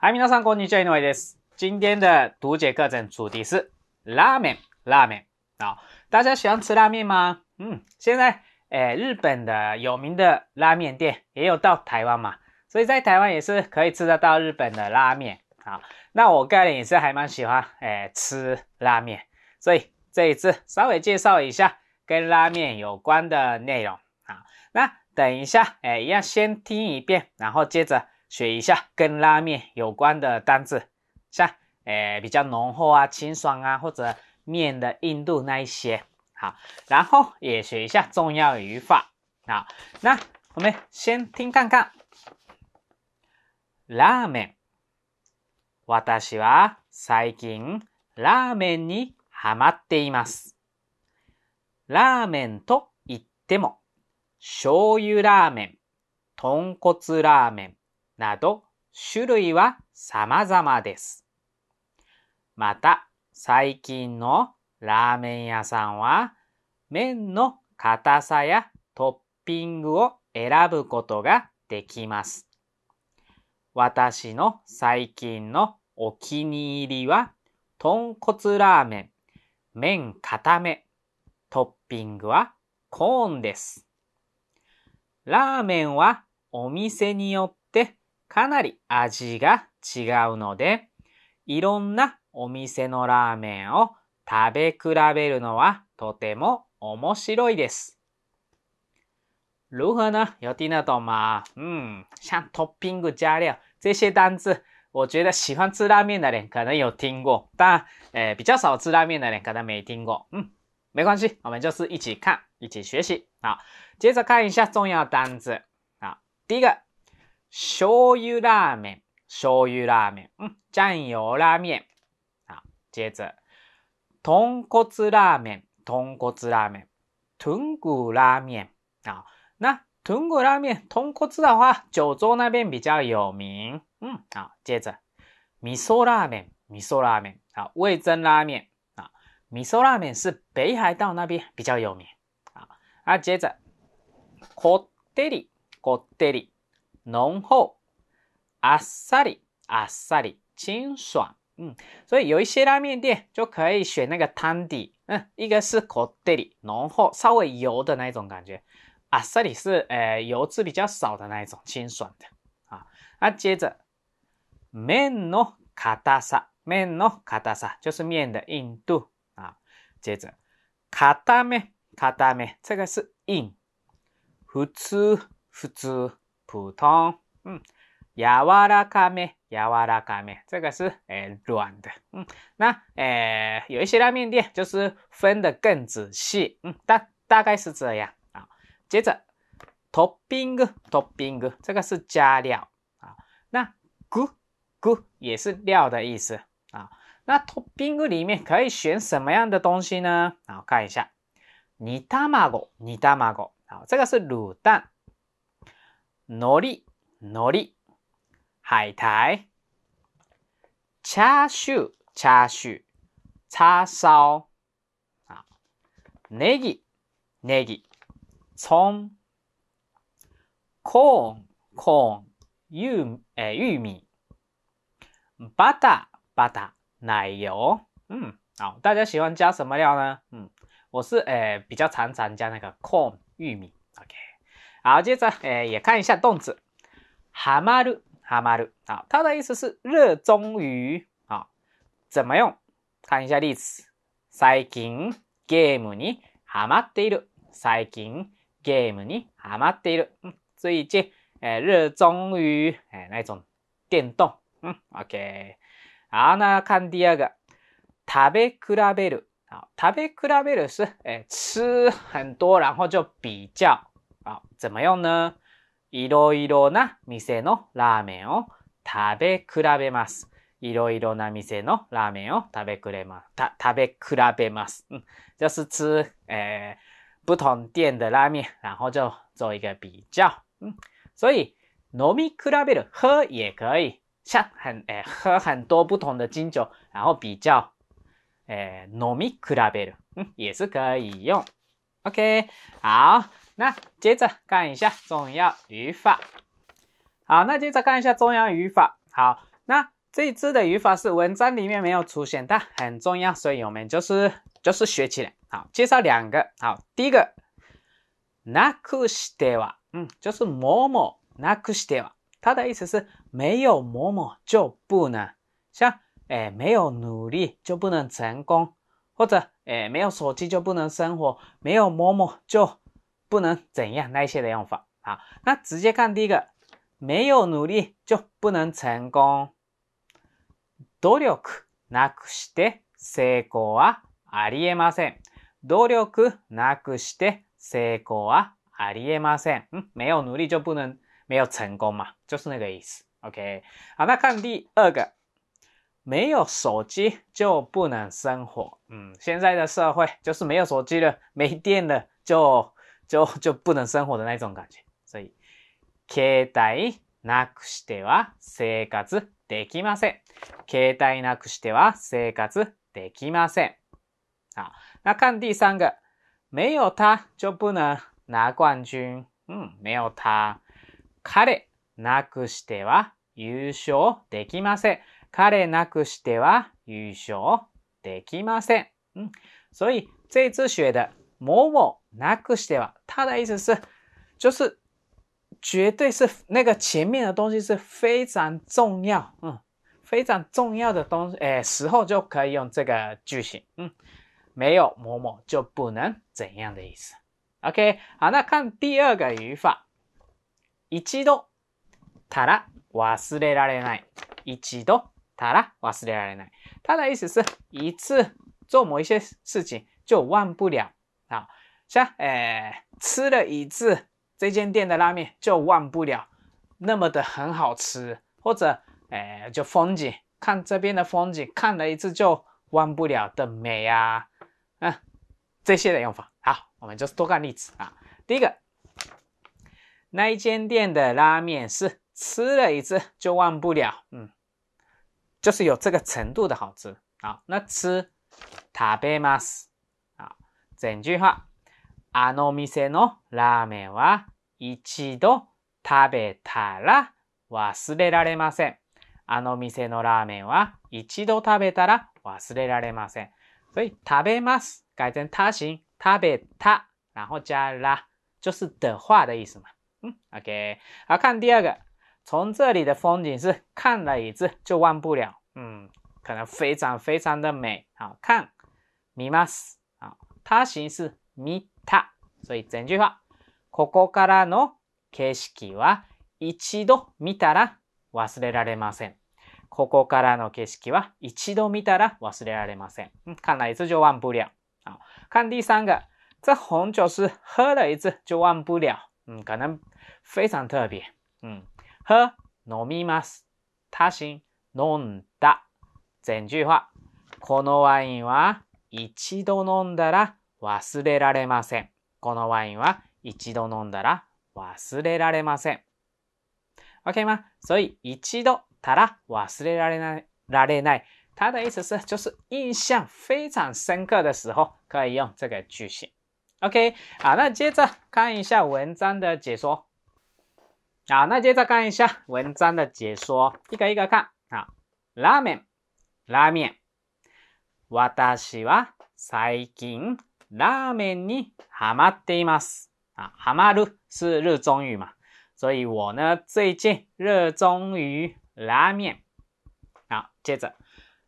嗨，明道上国语教育的老师。今天的读解课程主题是拉面，拉面啊！大家喜欢吃拉面吗？嗯，现在诶，日本的有名的拉面店也有到台湾嘛，所以在台湾也是可以吃得到日本的拉面啊。那我个人也是还蛮喜欢诶吃拉面，所以这一次稍微介绍一下跟拉面有关的内容啊。那等一下诶，要先听一遍，然后接着。学一下跟拉面有关的单字，像诶比较浓厚啊、清爽啊，或者面的硬度那一些。好，然后也学一下重要语法。好，那我们先听看看。ラーメン。私は最近ラーメンにハマっています。ラーメンと言っても、醤油ラーメン、豚骨ラーメン、など種類は様々です。また最近のラーメン屋さんは麺の硬さやトッピングを選ぶことができます。私の最近のお気に入りは豚骨ラーメン、麺固め、トッピングはコーンです。ラーメンはお店によってかなり味が違うので、いろんなお店のラーメンを食べ比べるのはとても面白いです。如何呢？有听得懂吗？嗯，像 topping 加料这些单字，我觉得喜欢吃拉面的人可能有听过，但诶、呃、比较少吃拉面的人可能没听过。嗯，没关系，我们就是一起看，一起学习。好，接着看一下重要单字。好，第一个醤油ラーメン、醤油ラーメン、酱油ラーメン。好，接着，豚骨ラーメン、豚骨ラーメン。豚骨メン。好，那豚骨メン、豚骨的话，九州那边比较有名。嗯，好，接着，味噌メン、味噌拉面，好，味噌拉面。啊，味噌拉面是北海道那边比较有名。啊，啊，接着，こってり、こってり。浓厚，阿萨里，阿萨里，清爽，嗯，所以有一些拉面店就可以选那个汤底，嗯，一个是コテリ，浓厚，稍微油的那一种感觉，阿萨里是，呃，油脂比较少的那一种，清爽的，啊，啊，接着麺のカタサ，麺のカタサ，就是面的硬度，啊，接着カタ麺，カタ麺，这个是硬，普通，普通。普通，嗯，亚瓦拉卡梅，亚瓦拉卡梅，这个是诶软的，嗯，那诶有一些拉面店就是分的更仔细，嗯，大大概是这样啊。接着，topping，topping，这个是加料啊。那 gu，gu o o o 也是料的意思啊。那 topping 里面可以选什么样的东西呢？好，看一下，煮卵，煮卵，好，这个是卤蛋。海苔，叉烧，ー。葱，corn，corn，玉米 b u t t b u t t 奶油，嗯，好，大家喜欢加什么料呢？嗯，我是诶比较常常加那个 corn，玉米，OK。好，接着，哎，也看一下动词，ハマる，ハマる，好，它的意思是热衷于，好，怎么用？看一下例は最近ゲームにハマっている。最近ゲームにハマっている。嗯，最近，哎，热衷于，哎，那种电动。嗯，OK。好，那看第二个，食べ比べる。好，食べ比べる是，哎，吃很多，然后就比较。あ、怎么用呢いろいろな店のラーメンを食べ比べます。いろいろな店のラーメンを食べくれま、た、食べ比べます。嗯，就是吃，诶、呃，不同店的拉面，然后就做一个比较。嗯，所以飲み比べる喝也可以，像很，诶、呃，喝很多不同的金酒，然后比较，诶、呃，飲み比べる，嗯，也是可以用。OK，好，那接着看一下重要语法。好，那接着看一下重要语法。好，那这一支的语法是文章里面没有出现，但很重要，所以我们就是就是学起来。好，介绍两个。好，第一个，なくしては，嗯，就是某某なくしては，它的意思是没有某某就不能，像，哎，没有努力就不能成功，或者，哎，没有手机就不能生活，没有某某就。不能怎样那些的用法啊？那直接看第一个，没有努力就不能成功。努力なくして成功はありえません。努力なくして成功はありえません。嗯，没有努力就不能没有成功嘛，就是那个意思。OK，好，那看第二个，没有手机就不能生活。嗯，现在的社会就是没有手机了，没电了就。就就不能生活的那一种感じ。所以、携帯なくしては生活できません。携帯なくしては生活できません。好，那看第三个，没有他就不能拿冠军。嗯，没有他，彼なくしては優勝できません。彼なくしては優勝できません。嗯，所以这次学的某某なくしては他的意思是，就是绝对是那个前面的东西是非常重要，嗯，非常重要的东，西，哎，时候就可以用这个句型，嗯，没有某某就不能怎样的意思。OK，好，那看第二个语法，一度たら忘れられない。一度たら忘れられない。它的意思是，一次做某一些事情就忘不了啊。像哎，吃了一次这间店的拉面就忘不了，那么的很好吃，或者哎，就风景，看这边的风景看了一次就忘不了的美呀，嗯，这些的用法，好，我们就是多看例子啊。第一个，那一间店的拉面是吃了一次就忘不了，嗯，就是有这个程度的好吃，啊。那吃食べます啊，整句话。あの店のラーメンは一度食べたら忘れられません。あの店のラーメンは一度食べたら忘れられません。所以食べます。改善他行。食べた。然后加啦。就是的话的意思嘛。嗯，OK。好看第二个。从这里的风景是看了一次就忘不了。嗯，可能非常非常的美。好看。見ます。好。他行是見た。は、ここからの景色は一度見たら忘れられません。ここからの景色は一度見たら忘れられません。看了一次就忘不了。看第三个，这红酒是喝了一次就忘不了。可能非常特别。喝飲みます。他飲んだ。句话，このワインは一度飲んだら忘れられません。このワインは一度飲んだら忘れられません。OK 吗？所以一度たら忘れられないられない。它的意思是就是印象非常深刻的时候可以用这个句型。OK，好，那接着看一下文章的解说。好，那接着看一下文章的解说，一个一个看。好，ラーメン、ラーメン。私は最近ラーメンにハマっています。啊，ハマる是热衷于嘛，所以我呢最近热衷于拉面。好，接着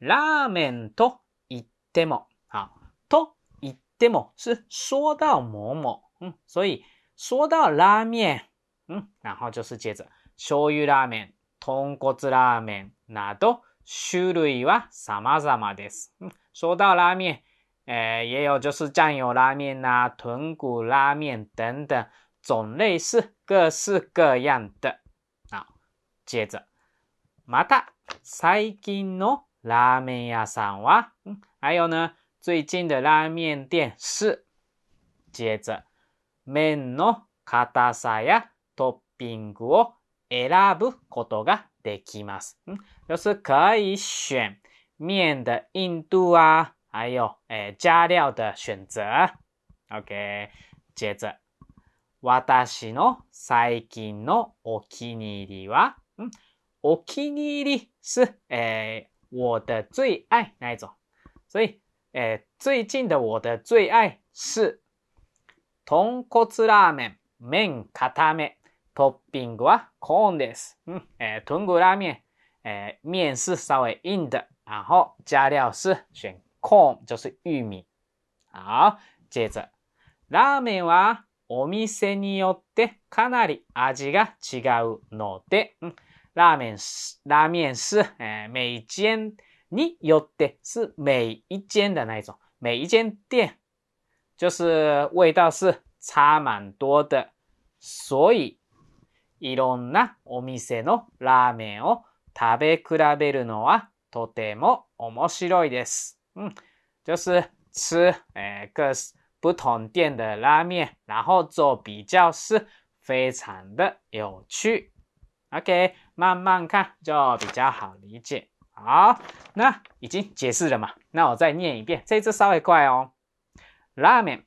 ラーメンといても、好、とっても是说到某某，嗯，所以说到拉面，嗯，然后就是接着醤油ラーメン、トンコツラーメンなど種類は様々です。嗯，说到拉面。呃，也有就是酱油拉面呐、啊、豚骨拉面等等，种类是各式各样的。啊，接着，また最近のラーメン屋さんは、嗯，还有呢，最近的拉面店是。接着，麺の硬さやトッピングを選ぶことができます。嗯，就是可以选面的硬度啊。还有诶加料的选择。OK，接着，私の最近のお気に入りは，嗯，お気に入り是诶我的最爱那一种，所以诶最近的我的最爱是豚骨ラーメン麺固め。トッピングはコーンです。豚骨ーメン。面是稍微硬的，然后加料是选。corn 就是玉米。好，接着，ラーメンはお店によってかなり味が違うので、うラーメン是ラーメン是、えー、每一間によって是每一間的那一种，每一间店就是味道是差蛮多的，所以いろんなお店のラーメンを食べ比べるのはとても面白いです。嗯，就是吃哎各不同店的拉面，然后做比较是非常的有趣。OK，慢慢看就比较好理解。好，那已经解释了嘛？那我再念一遍，这次稍微快哦。ラーメン。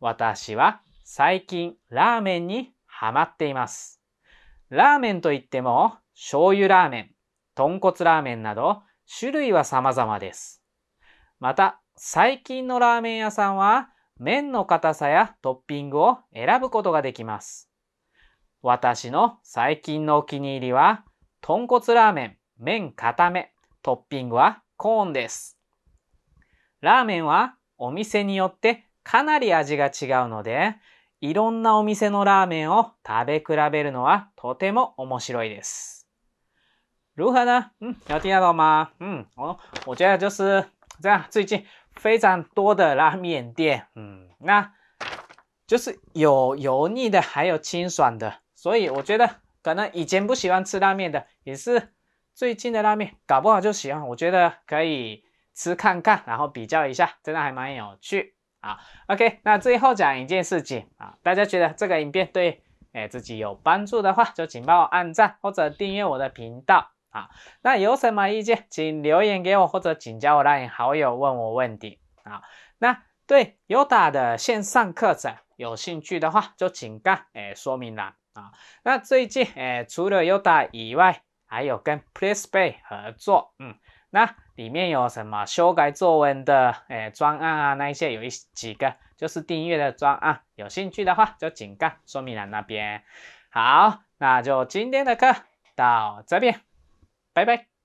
私は最近ラーメンにハマっています。ラーメンといっても醤油ラーメン、豚骨ラーメンなど種類は様々です。また、最近のラーメン屋さんは、麺の硬さやトッピングを選ぶことができます。私の最近のお気に入りは、豚骨ラーメン、麺固め、トッピングはコーンです。ラーメンはお店によってかなり味が違うので、いろんなお店のラーメンを食べ比べるのはとても面白いです。如何呢？嗯，要听得到吗？嗯，哦，我觉得就是这样最近非常多的拉面店，嗯，那就是有油腻的，还有清爽的，所以我觉得可能以前不喜欢吃拉面的，也是最近的拉面搞不好就喜欢，我觉得可以吃看看，然后比较一下，真的还蛮有趣啊。OK，那最后讲一件事情啊，大家觉得这个影片对哎自己有帮助的话，就请帮我按赞或者订阅我的频道。啊，那有什么意见，请留言给我，或者请加我你好友问我问题啊。那对有 a 的线上课程有兴趣的话，就请看诶说明栏啊。那最近诶除了有 a 以外，还有跟 p l e a s Pay 合作，嗯，那里面有什么修改作文的诶专案啊？那一些有一几个就是订阅的专啊，有兴趣的话就请看说明栏那边。好，那就今天的课到这边。拜拜